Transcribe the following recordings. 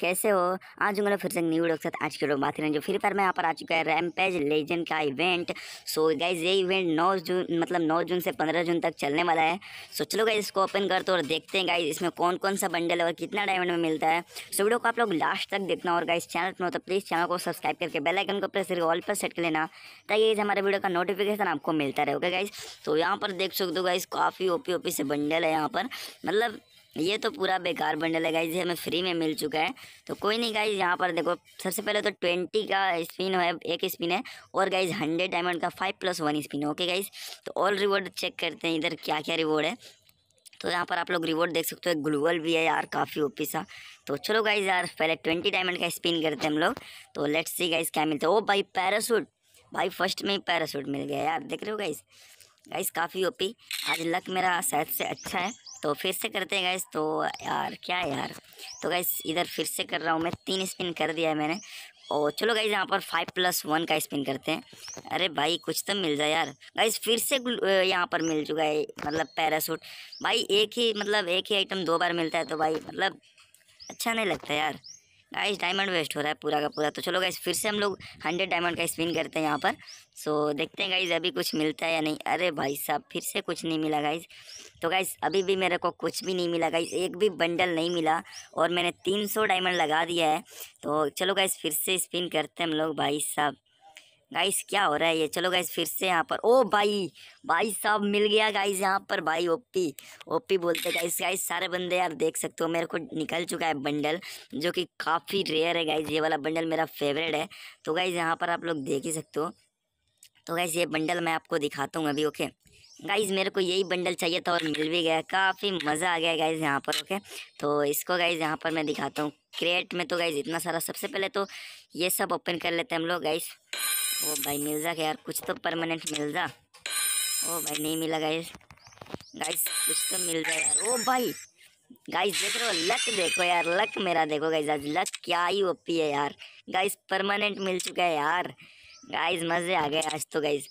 कैसे हो आज मेरा फिर से न्यू वीडियो के साथ आज के लोग बात करें जो फ्री फायर में यहाँ पर आ चुका है रैम पेज लेजेंड का इवेंट सो गाइज ये इवेंट 9 जून मतलब 9 जून से 15 जून तक चलने वाला है सो चलो गाइज इसको ओपन कर दो और देखते हैं गाइज इसमें कौन कौन सा बंडल और कितना डायमंड में मिलता है सो वीडियो को आप लोग लास्ट तक देखना और गाइज चैनल पर हो तो प्लीज़ चैनल को सब्सक्राइब करके बेलाइकन को प्रेस करके ऑल पर सेट कर लेना ताकि हमारे वीडियो का नोटिफिकेशन आपको मिलता रहे ओके गाइज तो यहाँ पर देख सकते हो गाइज काफ़ी ओपी ओपी से बंडल है यहाँ पर मतलब ये तो पूरा बेकार बंडल है गाइज हमें फ्री में मिल चुका है तो कोई नहीं गाइज यहाँ पर देखो सबसे पहले तो ट्वेंटी का स्पिन है एक स्पिन है और गाइज हंड्रेड डायमंड का five plus one spin okay guys तो ऑल रिवॉर्ड चेक करते हैं इधर क्या क्या रिवॉर्ड है तो यहाँ पर आप लोग रिवॉर्ड देख सकते हो ग्लूगल भी है यार काफ़ी ओपी सा तो चलो गाइज यार पहले ट्वेंटी डायमंड का स्पिन करते हैं हम लोग तो लेट्स सी गाइज क्या मिलते हैं ओ भाई पैरासूट भाई फर्स्ट में ही पैरासूट मिल गया यार देख रहे हो गाइज गाइज काफ़ी ओपी आज लक मेरा शायद से अच्छा है तो फिर से करते हैं गैस तो यार क्या है यार तो गैस इधर फिर से कर रहा हूँ मैं तीन स्पिन कर दिया है मैंने और चलो गाइज यहाँ पर फाइव प्लस वन का स्पिन करते हैं अरे भाई कुछ तो मिल जाए यार गाइज फिर से यहाँ पर मिल चुका है मतलब पैरासूट भाई एक ही मतलब एक ही आइटम दो बार मिलता है तो भाई मतलब अच्छा नहीं लगता यार गाइस डायमंड वेस्ट हो रहा है पूरा का पूरा तो चलो गाइस फिर से हम लोग हंड्रेड डायमंड का स्पिन करते हैं यहाँ पर सो देखते हैं गाइस अभी कुछ मिलता है या नहीं अरे भाई साहब फिर से कुछ नहीं मिला गाइस तो गाइस अभी भी मेरे को कुछ भी नहीं मिला गाइस एक भी बंडल नहीं मिला और मैंने तीन सौ डायमंड लगा दिया है तो चलो गाइस फिर से स्पिन करते हैं हम लोग भाई साहब गाइस क्या हो रहा है ये चलो गाइस फिर से यहाँ पर ओ भाई भाई साहब मिल गया गाइस यहाँ पर भाई ओपी ओपी बोलते गाइस गाइस सारे बंदे यार देख सकते हो मेरे को निकल चुका है बंडल जो कि काफ़ी रेयर है गाइस ये वाला बंडल मेरा फेवरेट है तो गाइस यहाँ पर आप लोग देख ही सकते हो तो गाइस ये बंडल मैं आपको दिखाता हूँ अभी ओके गाइज मेरे को यही बंडल चाहिए था और मिल भी गया काफ़ी मज़ा आ गया गाइज यहाँ पर ओके तो इसको गाइज यहाँ पर मैं दिखाता हूँ क्रेट में तो गाइज इतना सारा सबसे पहले तो ये सब ओपन कर लेते हैं हम लोग गाइज़ ओ भाई मिल जा यार कुछ तो परमानेंट मिल जा ओ भाई नहीं मिला गाइस गाइस कुछ तो मिल जाए यार ओ भाई गाइस देख रहे हो लक देखो यार लक मेरा देखो गाइस आज लक क्या ही ओपी है यार गाइस परमानेंट मिल चुका है यार गाइस मज़े आ गए आज तो गाइस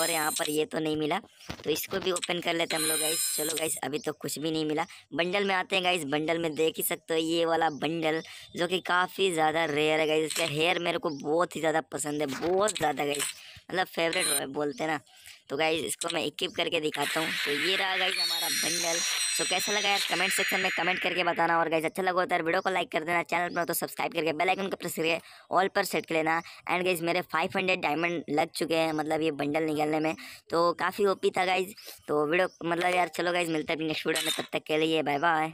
और यहाँ पर ये तो नहीं मिला तो इसको भी ओपन कर लेते हम लोग गाइस चलो गाइस अभी तो कुछ भी नहीं मिला बंडल में आते हैं गाइस बंडल में देख ही सकते हो ये वाला बंडल जो कि काफ़ी ज़्यादा रेयर है गाइस इसका हेयर मेरे को बहुत ही ज़्यादा पसंद है बहुत ज़्यादा गाइस मतलब फेवरेट बोलते हैं ना तो गाइज इसको मैं इक्विप करके दिखाता हूँ तो ये रहा गाइज हमारा बंडल सो कैसा लगा यार कमेंट सेक्शन में कमेंट करके बताना और गाइज अच्छा लगा होता है वीडियो को लाइक कर देना चैनल पर तो सब्सक्राइब करके बेल आइकन को प्रेस करके ऑल पर सेट कर लेना एंड गाइज मेरे 500 डायमंड लग चुके हैं मतलब ये बंडल निकलने में तो काफ़ी ओपी था गाइज तो वीडियो मतलब यार चलो गाइज मिलता है नेक्स्ट वीडियो में तब तक के लिए बाय बाय